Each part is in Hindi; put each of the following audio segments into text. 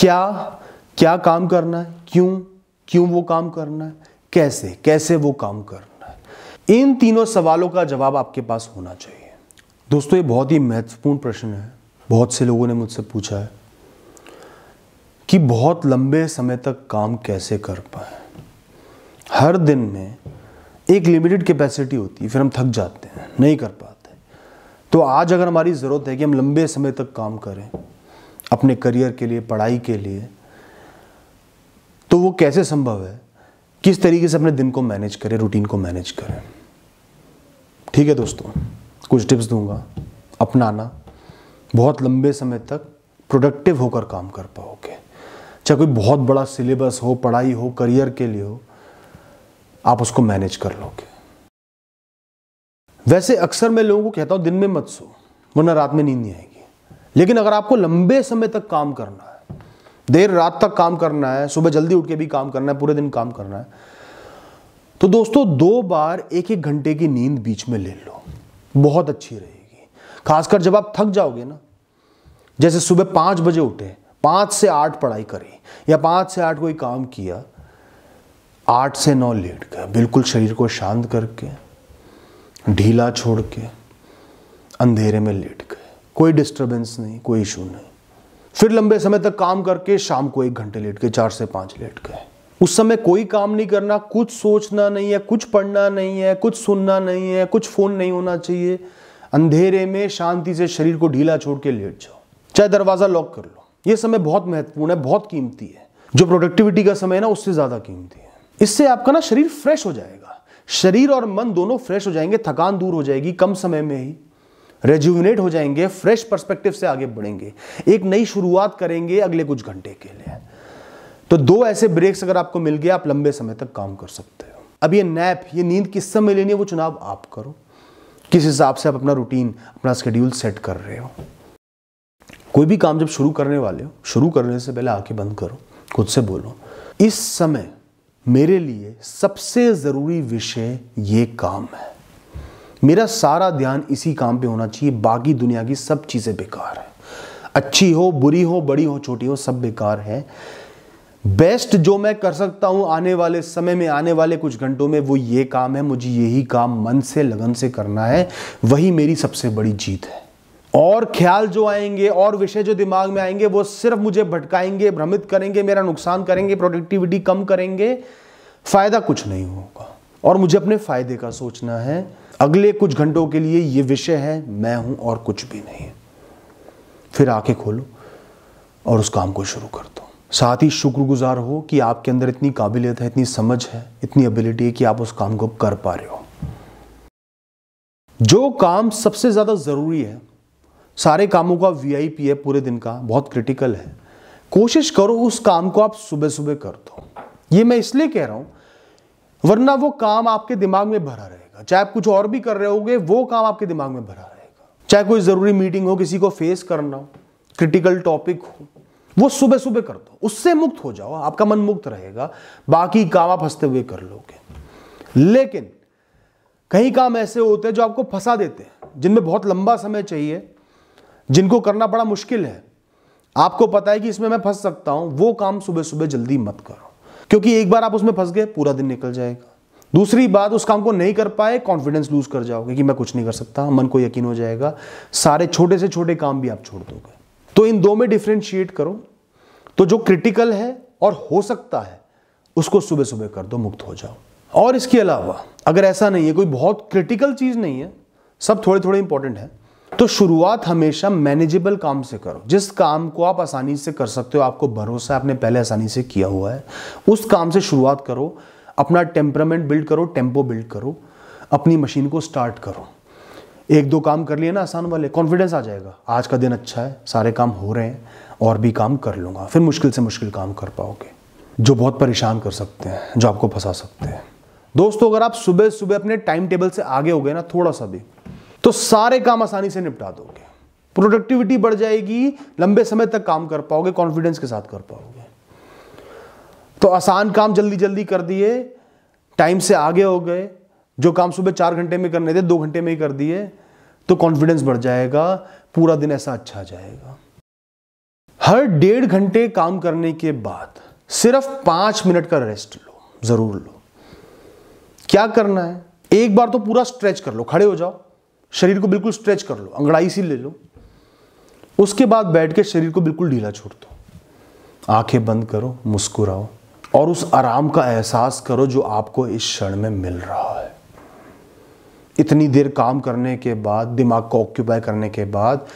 क्या क्या काम करना है क्यों क्यों वो काम करना है कैसे कैसे वो काम करना है इन तीनों सवालों का जवाब आपके पास होना चाहिए दोस्तों ये बहुत ही महत्वपूर्ण प्रश्न है बहुत से लोगों ने मुझसे पूछा है कि बहुत लंबे समय तक काम कैसे कर पाए हर दिन में एक लिमिटेड कैपेसिटी होती है फिर हम थक जाते हैं नहीं कर पाते तो आज अगर हमारी ज़रूरत है कि हम लंबे समय तक काम करें अपने करियर के लिए पढ़ाई के लिए तो वो कैसे संभव है किस तरीके से अपने दिन को मैनेज करें रूटीन को मैनेज करें ठीक है दोस्तों कुछ टिप्स दूंगा अपनाना बहुत लंबे समय तक प्रोडक्टिव होकर काम कर पाओगे चाहे कोई बहुत बड़ा सिलेबस हो पढ़ाई हो करियर के लिए हो आप उसको मैनेज कर लोगे वैसे अक्सर मैं लोगों को कहता हूं दिन में मत सो वरना रात में नींद नहीं आएगी लेकिन अगर आपको लंबे समय तक काम करना है देर रात तक काम करना है सुबह जल्दी उठ के भी काम करना है पूरे दिन काम करना है तो दोस्तों दो बार एक एक घंटे की नींद बीच में ले लो बहुत अच्छी रहेगी खासकर जब आप थक जाओगे ना जैसे सुबह पांच बजे उठे पांच से आठ पढ़ाई करी या पांच से आठ कोई काम किया आठ से नौ लेट गए बिल्कुल शरीर को शांत करके ढीला छोड़ के अंधेरे में लेट गए कोई डिस्टर्बेंस नहीं कोई इशू नहीं फिर लंबे समय तक काम करके शाम को एक घंटे लेट के चार से पांच लेट गए उस समय कोई काम नहीं करना कुछ सोचना नहीं है कुछ पढ़ना नहीं है कुछ सुनना नहीं है कुछ फ़ोन नहीं होना चाहिए अंधेरे में शांति से शरीर को ढीला छोड़ के लेट जाओ चाहे दरवाज़ा लॉक कर लो ये समय बहुत महत्वपूर्ण है बहुत कीमती है जो प्रोडक्टिविटी का समय है ना उससे ज़्यादा कीमती है इससे आपका ना शरीर फ्रेश हो जाएगा शरीर और मन दोनों फ्रेश हो जाएंगे थकान दूर हो जाएगी कम समय में ही रेजुविनेट हो जाएंगे फ्रेश परस्पेक्टिव से आगे बढ़ेंगे एक नई शुरुआत करेंगे अगले कुछ घंटे के लिए तो दो ऐसे ब्रेक्स अगर आपको मिल गए आप लंबे समय तक काम कर सकते हो अब ये नैप ये नींद किस समय लेनी है वो चुनाव आप करो किस हिसाब से आप अपना रूटीन अपना स्केड्यूल सेट कर रहे हो कोई भी काम जब शुरू करने वाले हो शुरू करने से पहले आके बंद करो खुद से बोलो इस समय मेरे लिए सबसे ज़रूरी विषय ये काम है मेरा सारा ध्यान इसी काम पे होना चाहिए बाकी दुनिया की सब चीज़ें बेकार है अच्छी हो बुरी हो बड़ी हो छोटी हो सब बेकार है बेस्ट जो मैं कर सकता हूं आने वाले समय में आने वाले कुछ घंटों में वो ये काम है मुझे यही काम मन से लगन से करना है वही मेरी सबसे बड़ी जीत है और ख्याल जो आएंगे और विषय जो दिमाग में आएंगे वो सिर्फ मुझे भटकाएंगे भ्रमित करेंगे मेरा नुकसान करेंगे प्रोडक्टिविटी कम करेंगे फायदा कुछ नहीं होगा और मुझे अपने फायदे का सोचना है अगले कुछ घंटों के लिए ये विषय है मैं हूं और कुछ भी नहीं फिर आंखें खोलो और उस काम को शुरू कर दो साथ ही शुक्रगुजार हो कि आपके अंदर इतनी काबिलियत है इतनी समझ है इतनी एबिलिटी है कि आप उस काम को कर पा रहे हो जो काम सबसे ज़्यादा ज़रूरी है सारे कामों का वीआईपी है पूरे दिन का बहुत क्रिटिकल है कोशिश करो उस काम को आप सुबह सुबह कर दो ये मैं इसलिए कह रहा हूं वरना वो काम आपके दिमाग में भरा रहेगा रहेगा चाहे आप कुछ और भी कर रहे होगे वो काम आपके दिमाग में भरा रहेगा चाहे कोई ज़रूरी मीटिंग हो किसी को फेस करना हो क्रिटिकल टॉपिक हो वो सुबह सुबह कर दो उससे मुक्त हो जाओ आपका मन मुक्त रहेगा बाकी काम आप हंसते हुए कर लोगे लेकिन कई काम ऐसे होते हैं जो आपको फंसा देते हैं जिनमें बहुत लंबा समय चाहिए जिनको करना बड़ा मुश्किल है आपको पता है कि इसमें मैं फंस सकता हूं वो काम सुबह सुबह जल्दी मत करो क्योंकि एक बार आप उसमें फंस गए पूरा दिन निकल जाएगा दूसरी बात उस काम को नहीं कर पाए कॉन्फिडेंस लूज कर जाओगे कि मैं कुछ नहीं कर सकता मन को यकीन हो जाएगा सारे छोटे से छोटे काम भी आप छोड़ दोगे तो इन दो में डिफ्रेंशिएट करो तो जो क्रिटिकल है और हो सकता है उसको सुबह सुबह कर दो मुक्त हो जाओ और इसके अलावा अगर ऐसा नहीं है कोई बहुत क्रिटिकल चीज़ नहीं है सब थोड़े थोड़े इंपॉर्टेंट है तो शुरुआत हमेशा मैनेजेबल काम से करो जिस काम को आप आसानी से कर सकते हो आपको भरोसा आपने पहले आसानी से किया हुआ है उस काम से शुरुआत करो अपना टेम्परामेंट बिल्ड करो टेम्पो बिल्ड करो अपनी मशीन को स्टार्ट करो एक दो काम कर लिए ना आसान वाले कॉन्फिडेंस आ जाएगा आज का दिन अच्छा है सारे काम हो रहे हैं और भी काम कर लूँगा फिर मुश्किल से मुश्किल काम कर पाओगे जो बहुत परेशान कर सकते हैं जो आपको फंसा सकते हैं दोस्तों अगर आप सुबह सुबह अपने टाइम टेबल से आगे हो गए ना थोड़ा सा भी तो सारे काम आसानी से निपटा दोगे प्रोडक्टिविटी बढ़ जाएगी लंबे समय तक काम कर पाओगे कॉन्फिडेंस के साथ कर पाओगे तो आसान काम जल्दी जल्दी कर दिए टाइम से आगे हो गए जो काम सुबह चार घंटे में करने थे दो घंटे में ही कर दिए तो कॉन्फिडेंस बढ़ जाएगा पूरा दिन ऐसा अच्छा जाएगा हर डेढ़ घंटे काम करने के बाद सिर्फ पांच मिनट का रेस्ट लो जरूर लो क्या करना है एक बार तो पूरा स्ट्रेच कर लो खड़े हो जाओ शरीर को बिल्कुल स्ट्रेच कर लो अंगड़ाई सी ले लो उसके बाद बैठ के शरीर को बिल्कुल ढीला छोड़ दो आंखें बंद करो मुस्कुराओ और उस आराम का एहसास करो जो आपको इस क्षण में मिल रहा है इतनी देर काम करने के बाद दिमाग को ऑक्यूपाई करने के बाद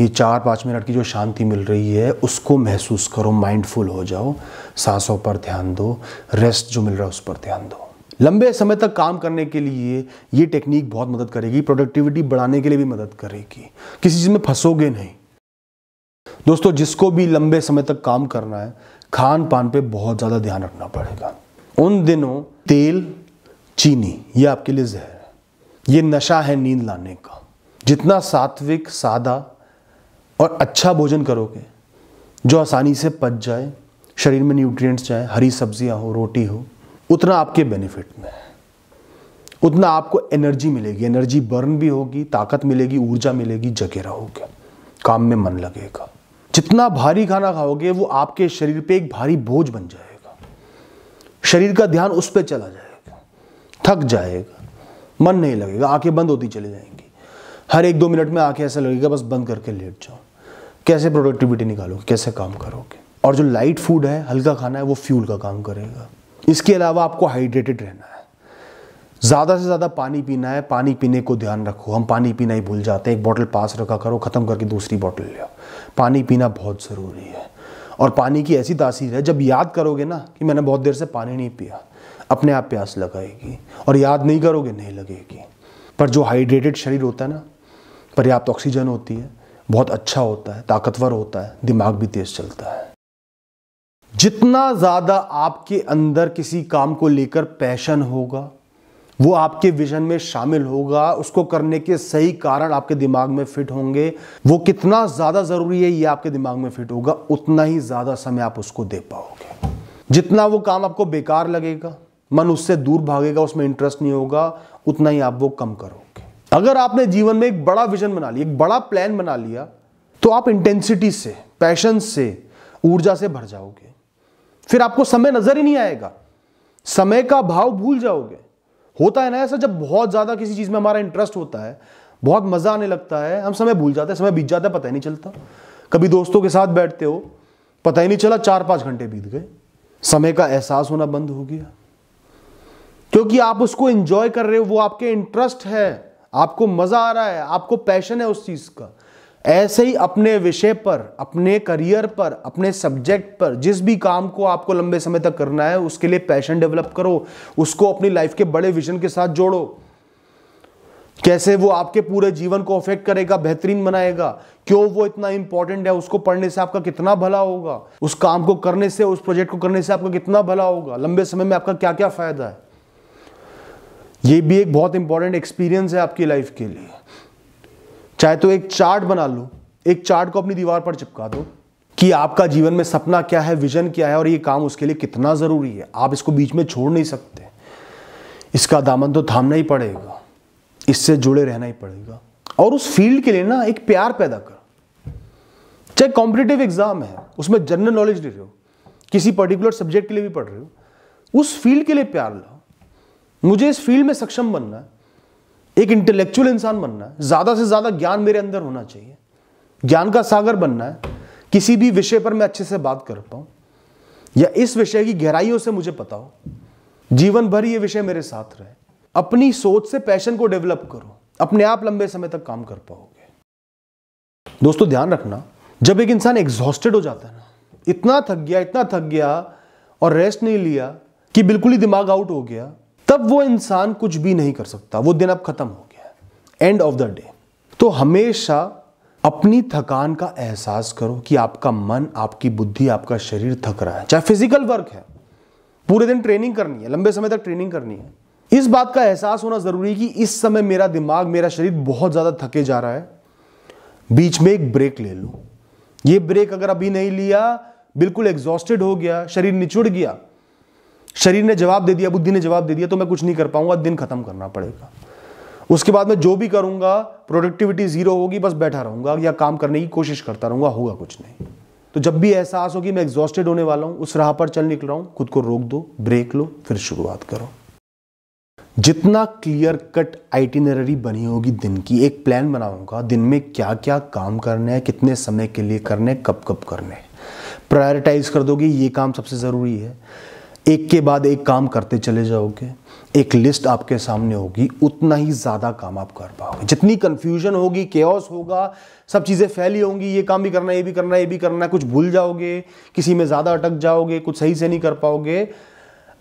ये चार पाँच मिनट की जो शांति मिल रही है उसको महसूस करो माइंडफुल हो जाओ सांसों पर ध्यान दो रेस्ट जो मिल रहा है उस पर ध्यान दो लंबे समय तक काम करने के लिए ये टेक्निक बहुत मदद करेगी प्रोडक्टिविटी बढ़ाने के लिए भी मदद करेगी किसी चीज़ में फंसोगे नहीं दोस्तों जिसको भी लंबे समय तक काम करना है खान पान पर बहुत ज़्यादा ध्यान रखना पड़ेगा उन दिनों तेल चीनी ये आपके लिए जहर है ये नशा है नींद लाने का जितना सात्विक सादा और अच्छा भोजन करोगे जो आसानी से पच जाए शरीर में न्यूट्रिएंट्स जाए हरी सब्जियां हो रोटी हो उतना आपके बेनिफिट में है उतना आपको एनर्जी मिलेगी एनर्जी बर्न भी होगी ताकत मिलेगी ऊर्जा मिलेगी जगह रहोगे काम में मन लगेगा जितना भारी खाना खाओगे वो आपके शरीर पे एक भारी बोझ बन जाएगा शरीर का ध्यान उस पर चला जाएगा थक जाएगा मन नहीं लगेगा आंखें बंद होती चली जाएंगी हर एक दो मिनट में आंखें ऐसा लगेगा बस बंद करके लेट जाओ कैसे प्रोडक्टिविटी निकालोगे कैसे काम करोगे और जो लाइट फूड है हल्का खाना है वो फ्यूल का काम करेगा इसके अलावा आपको हाइड्रेटेड रहना है ज़्यादा से ज़्यादा पानी पीना है पानी पीने को ध्यान रखो हम पानी पीना ही भूल जाते हैं एक बॉटल पास रखा करो ख़त्म करके दूसरी बॉटल ले आओ पानी पीना बहुत ज़रूरी है और पानी की ऐसी तासीर है जब याद करोगे ना कि मैंने बहुत देर से पानी नहीं पिया अपने आप प्यास लगाएगी और याद नहीं करोगे नहीं लगेगी पर जो हाइड्रेटेड शरीर होता है ना पर्याप्त ऑक्सीजन होती है बहुत अच्छा होता है ताकतवर होता है दिमाग भी तेज चलता है जितना ज़्यादा आपके अंदर किसी काम को लेकर पैशन होगा वो आपके विजन में शामिल होगा उसको करने के सही कारण आपके दिमाग में फिट होंगे वो कितना ज़्यादा ज़रूरी है ये आपके दिमाग में फिट होगा उतना ही ज़्यादा समय आप उसको दे पाओगे जितना वो काम आपको बेकार लगेगा मन उससे दूर भागेगा उसमें इंटरेस्ट नहीं होगा उतना ही आप वो कम करोगे अगर आपने जीवन में एक बड़ा विजन बना लिया एक बड़ा प्लान बना लिया तो आप इंटेंसिटी से पैशन से ऊर्जा से भर जाओगे फिर आपको समय नजर ही नहीं आएगा समय का भाव भूल जाओगे होता है ना ऐसा जब बहुत ज़्यादा किसी चीज़ में हमारा इंटरेस्ट होता है बहुत मज़ा आने लगता है हम समय भूल जाते हैं समय बीत जाता है पता ही नहीं चलता कभी दोस्तों के साथ बैठते हो पता ही नहीं चला चार पांच घंटे बीत गए समय का एहसास होना बंद हो गया क्योंकि आप उसको एंजॉय कर रहे हो वो आपके इंटरेस्ट है आपको मज़ा आ रहा है आपको पैशन है उस चीज़ का ऐसे ही अपने विषय पर अपने करियर पर अपने सब्जेक्ट पर जिस भी काम को आपको लंबे समय तक करना है उसके लिए पैशन डेवलप करो उसको अपनी लाइफ के बड़े विजन के साथ जोड़ो कैसे वो आपके पूरे जीवन को अफेक्ट करेगा बेहतरीन बनाएगा क्यों वो इतना इंपॉर्टेंट है उसको पढ़ने से आपका कितना भला होगा उस काम को करने से उस प्रोजेक्ट को करने से आपका कितना भला होगा लंबे समय में आपका क्या क्या फायदा है ये भी एक बहुत इंपॉर्टेंट एक्सपीरियंस है आपकी लाइफ के लिए चाहे तो एक चार्ट बना लो एक चार्ट को अपनी दीवार पर चिपका दो कि आपका जीवन में सपना क्या है विजन क्या है और ये काम उसके लिए कितना ज़रूरी है आप इसको बीच में छोड़ नहीं सकते इसका दामन तो थामना ही पड़ेगा इससे जुड़े रहना ही पड़ेगा और उस फील्ड के लिए ना एक प्यार पैदा कर चाहे कॉम्पिटेटिव एग्जाम है उसमें जनरल नॉलेज ले रहे हो किसी पर्टिकुलर सब्जेक्ट के लिए भी पढ़ रहे हो उस फील्ड के लिए प्यार लाओ मुझे इस फील्ड में सक्षम बनना है एक इंटेलेक्चुअल इंसान बनना है ज़्यादा से ज़्यादा ज्ञान मेरे अंदर होना चाहिए ज्ञान का सागर बनना है किसी भी विषय पर मैं अच्छे से बात कर पाऊं या इस विषय की गहराइयों से मुझे पता हो जीवन भर ये विषय मेरे साथ रहे अपनी सोच से पैशन को डेवलप करो अपने आप लंबे समय तक काम कर पाओगे दोस्तों ध्यान रखना जब एक इंसान एग्जॉस्टेड हो जाता है ना इतना थक गया इतना थक गया और रेस्ट नहीं लिया कि बिल्कुल ही दिमाग आउट हो गया तब वो इंसान कुछ भी नहीं कर सकता वो दिन अब खत्म हो गया एंड ऑफ द डे तो हमेशा अपनी थकान का एहसास करो कि आपका मन आपकी बुद्धि आपका शरीर थक रहा है चाहे फिजिकल वर्क है पूरे दिन ट्रेनिंग करनी है लंबे समय तक ट्रेनिंग करनी है इस बात का एहसास होना जरूरी है कि इस समय मेरा दिमाग मेरा शरीर बहुत ज़्यादा थके जा रहा है बीच में एक ब्रेक ले लो ये ब्रेक अगर अभी नहीं लिया बिल्कुल एग्जॉस्टेड हो गया शरीर निचुड़ गया शरीर ने जवाब दे दिया बुद्धि ने जवाब दे दिया तो मैं कुछ नहीं कर पाऊंगा दिन खत्म करना पड़ेगा उसके बाद मैं जो भी करूंगा प्रोडक्टिविटी जीरो होगी बस बैठा रहूंगा या काम करने की कोशिश करता रहूंगा होगा कुछ नहीं तो जब भी एहसास हो कि मैं एग्जॉस्टेड होने वाला हूं उस राह पर चल निकल रहा हूं खुद को रोक दो ब्रेक लो फिर शुरुआत करो जितना क्लियर कट आइटिनरी बनी होगी दिन की एक प्लान बनाऊंगा दिन में क्या क्या काम करने हैं कितने समय के लिए करने कब कब करने प्रायोरिटाइज कर दोगे ये काम सबसे ज़रूरी है एक के बाद एक काम करते चले जाओगे एक लिस्ट आपके सामने होगी उतना ही ज़्यादा काम आप कर पाओगे जितनी कन्फ्यूजन होगी केओस होगा सब चीज़ें फैली होंगी ये काम भी करना है ये भी करना है ये भी करना है कुछ भूल जाओगे किसी में ज़्यादा अटक जाओगे कुछ सही से नहीं कर पाओगे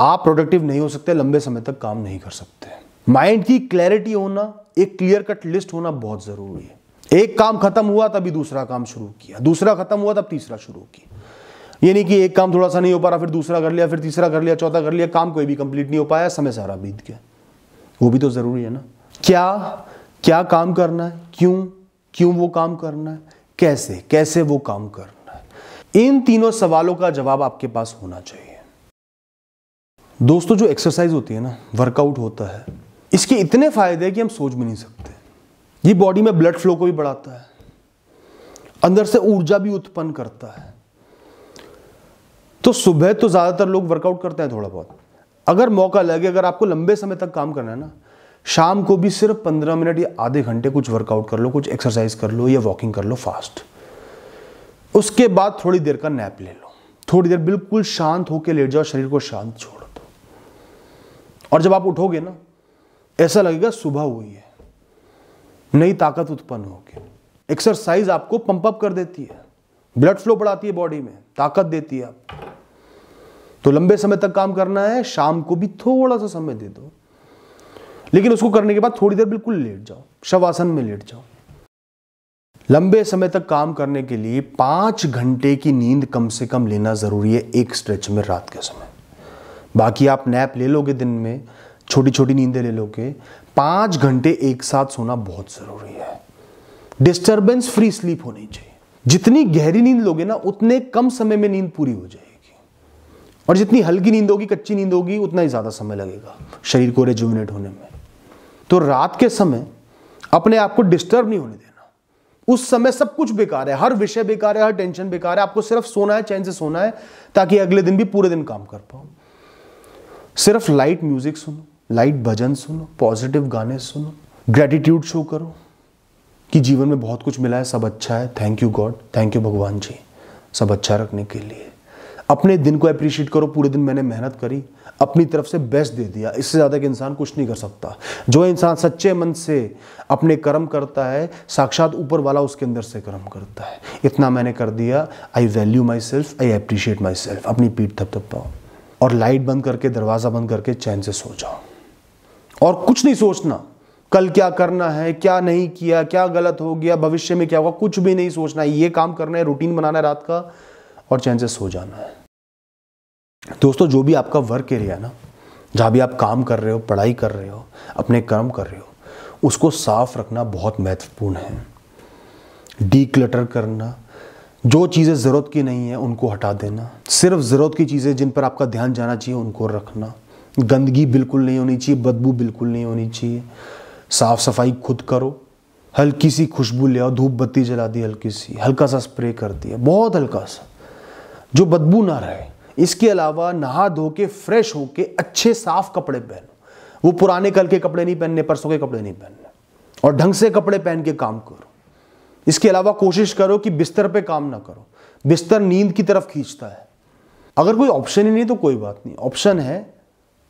आप प्रोडक्टिव नहीं हो सकते लंबे समय तक काम नहीं कर सकते माइंड की क्लैरिटी होना एक क्लियर कट लिस्ट होना बहुत ज़रूरी है एक काम खत्म हुआ तभी दूसरा काम शुरू किया दूसरा खत्म हुआ तब तीसरा शुरू किया ये नहीं कि एक काम थोड़ा सा नहीं हो पा रहा फिर दूसरा कर लिया फिर तीसरा कर लिया चौथा कर लिया काम कोई भी कंप्लीट नहीं हो पाया समय सारा बीत गया वो भी तो ज़रूरी है ना क्या क्या काम करना है क्यों क्यों वो काम करना है कैसे कैसे वो काम करना है इन तीनों सवालों का जवाब आपके पास होना चाहिए दोस्तों जो एक्सरसाइज होती है ना वर्कआउट होता है इसके इतने फायदे हैं कि हम सोच भी नहीं सकते ये बॉडी में ब्लड फ्लो को भी बढ़ाता है अंदर से ऊर्जा भी उत्पन्न करता है तो सुबह तो ज़्यादातर लोग वर्कआउट करते हैं थोड़ा बहुत अगर मौका लगे अगर आपको लंबे समय तक काम करना है ना शाम को भी सिर्फ पंद्रह मिनट या आधे घंटे कुछ वर्कआउट कर लो कुछ एक्सरसाइज कर लो या वॉकिंग कर लो फास्ट उसके बाद थोड़ी देर का नैप ले लो थोड़ी देर बिल्कुल शांत होकर लेट जाओ शरीर को शांत छोड़ दो और जब आप उठोगे ना ऐसा लगेगा सुबह हुई है नई ताकत उत्पन्न होगी एक्सरसाइज आपको पंपअप कर देती है ब्लड फ्लो बढ़ाती है बॉडी में ताकत देती है आपको तो लंबे समय तक काम करना है शाम को भी थोड़ा सा समय दे दो लेकिन उसको करने के बाद थोड़ी देर बिल्कुल लेट जाओ शवासन में लेट जाओ लंबे समय तक काम करने के लिए पांच घंटे की नींद कम से कम लेना ज़रूरी है एक स्ट्रेच में रात के समय बाकी आप नैप ले लोगे दिन में छोटी छोटी नींदें ले लोगे पांच घंटे एक साथ सोना बहुत ज़रूरी है डिस्टर्बेंस फ्री स्लीप होनी चाहिए जितनी गहरी नींद लोगे ना उतने कम समय में नींद पूरी हो जाएगी और जितनी हल्की नींद होगी कच्ची नींद होगी उतना ही ज़्यादा समय लगेगा शरीर को रेजुमिनेट होने में तो रात के समय अपने आप को डिस्टर्ब नहीं होने देना उस समय सब कुछ बेकार है हर विषय बेकार है हर टेंशन बेकार है आपको सिर्फ सोना है चैन से सोना है ताकि अगले दिन भी पूरे दिन काम कर पाओ सिर्फ लाइट म्यूजिक सुनो लाइट भजन सुनो पॉजिटिव गाने सुनो ग्रेटिट्यूड शो करो कि जीवन में बहुत कुछ मिला है सब अच्छा है thank you God thank you भगवान जी सब अच्छा रखने के लिए अपने दिन को अप्रिशिएट करो पूरे दिन मैंने मेहनत करी अपनी तरफ से बेस्ट दे दिया इससे ज़्यादा कि इंसान कुछ नहीं कर सकता जो इंसान सच्चे मन से अपने कर्म करता है साक्षात ऊपर वाला उसके अंदर से कर्म करता है इतना मैंने कर दिया I value myself I appreciate myself अपनी पीठ पाओ और लाइट बंद करके दरवाज़ा बंद करके चैन से सो जाओ और कुछ नहीं सोचना कल क्या करना है क्या नहीं किया क्या गलत हो गया भविष्य में क्या होगा कुछ भी नहीं सोचना है ये काम करना है रूटीन बनाना है रात का और चैन से सो जाना है दोस्तों जो भी आपका वर्क एरिया ना जहाँ भी आप काम कर रहे हो पढ़ाई कर रहे हो अपने कर्म कर रहे हो उसको साफ रखना बहुत महत्वपूर्ण है डी क्लटर करना जो चीज़ें ज़रूरत की नहीं है उनको हटा देना सिर्फ ज़रूरत की चीज़ें जिन पर आपका ध्यान जाना चाहिए उनको रखना गंदगी बिल्कुल नहीं होनी चाहिए बदबू बिल्कुल नहीं होनी चाहिए साफ़ सफाई खुद करो हल्की सी खुशबू ले आओ धूप बत्ती जला दी हल्की सी हल्का सा स्प्रे कर दिया बहुत हल्का सा जो बदबू ना रहे इसके अलावा नहा धो के फ्रेश होके अच्छे साफ कपड़े पहनो वो पुराने कल के कपड़े नहीं पहनने परसों के कपड़े नहीं पहनने और ढंग से कपड़े पहन के काम करो इसके अलावा कोशिश करो कि बिस्तर पे काम ना करो बिस्तर नींद की तरफ खींचता है अगर कोई ऑप्शन ही नहीं तो कोई बात नहीं ऑप्शन है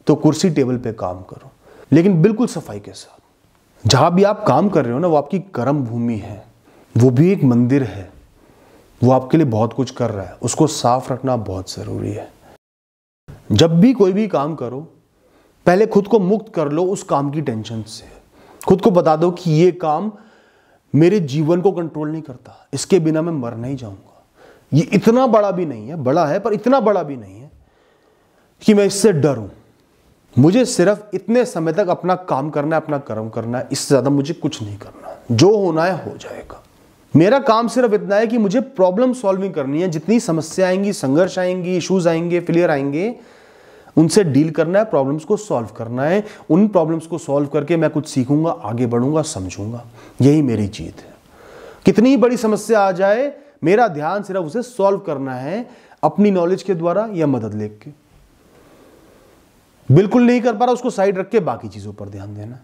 तो कुर्सी टेबल पे काम करो लेकिन बिल्कुल सफाई के साथ जहां भी आप काम कर रहे हो ना वो आपकी कर्म भूमि है वो भी एक मंदिर है वो आपके लिए बहुत कुछ कर रहा है उसको साफ रखना बहुत ज़रूरी है जब भी कोई भी काम करो पहले खुद को मुक्त कर लो उस काम की टेंशन से खुद को बता दो कि ये काम मेरे जीवन को कंट्रोल नहीं करता इसके बिना मैं मर नहीं जाऊंगा ये इतना बड़ा भी नहीं है बड़ा है पर इतना बड़ा भी नहीं है कि मैं इससे डरूं मुझे सिर्फ इतने समय तक अपना काम करना है अपना कर्म करना है इससे ज़्यादा मुझे कुछ नहीं करना जो होना है हो जाएगा मेरा काम सिर्फ इतना है कि मुझे प्रॉब्लम सॉल्विंग करनी है जितनी समस्या आएंगी संघर्ष आएंगी इश्यूज आएंगे फेलियर आएंगे उनसे डील करना है प्रॉब्लम्स को सॉल्व करना है उन प्रॉब्लम्स को सॉल्व करके मैं कुछ सीखूंगा आगे बढ़ूंगा समझूंगा यही मेरी जीत है कितनी बड़ी समस्या आ जाए मेरा ध्यान सिर्फ उसे सॉल्व करना है अपनी नॉलेज के द्वारा या मदद लेके बिल्कुल नहीं कर पा रहा उसको साइड रख के बाकी चीजों पर ध्यान देना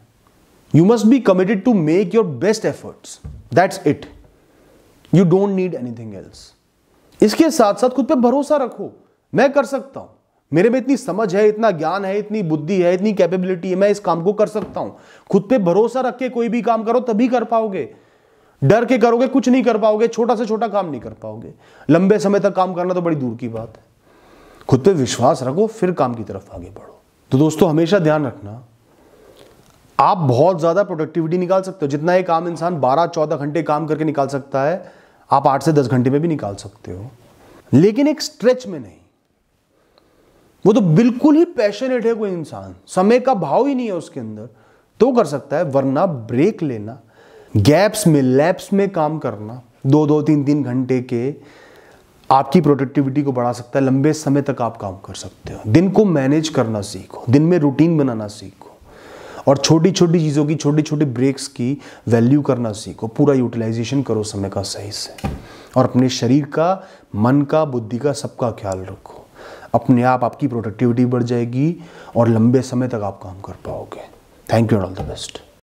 you must be committed to make your best efforts that's it you don't need anything else इसके साथ साथ खुद पे भरोसा रखो मैं कर सकता हूं मेरे में इतनी समझ है इतना ज्ञान है इतनी बुद्धि है इतनी कैपेबिलिटी है मैं इस काम को कर सकता हूं खुद पे भरोसा रख के कोई भी काम करो तभी कर पाओगे डर के करोगे कुछ नहीं कर पाओगे छोटा से छोटा काम नहीं कर पाओगे लंबे समय तक काम करना तो बड़ी दूर की बात है खुद पे विश्वास रखो फिर काम की तरफ आगे बढ़ो तो दोस्तों हमेशा ध्यान रखना आप बहुत ज़्यादा प्रोडक्टिविटी निकाल सकते हो जितना ये काम इंसान 12-14 घंटे काम करके निकाल सकता है आप आठ से दस घंटे में भी निकाल सकते हो लेकिन एक स्ट्रेच में नहीं वो तो बिल्कुल ही पैशनेट है कोई इंसान समय का भाव ही नहीं है उसके अंदर तो कर सकता है वरना ब्रेक लेना गैप्स में लैप्स में काम करना दो दो तीन तीन घंटे के आपकी प्रोडक्टिविटी को बढ़ा सकता है लंबे समय तक आप काम कर सकते हो दिन को मैनेज करना सीखो दिन में रूटीन बनाना सीखो और छोटी छोटी चीज़ों की छोटी छोटी ब्रेक्स की वैल्यू करना सीखो पूरा यूटिलाइजेशन करो समय का सही से और अपने शरीर का मन का बुद्धि का सबका ख्याल रखो अपने आप आपकी प्रोडक्टिविटी बढ़ जाएगी और लंबे समय तक आप काम कर पाओगे thank you all the best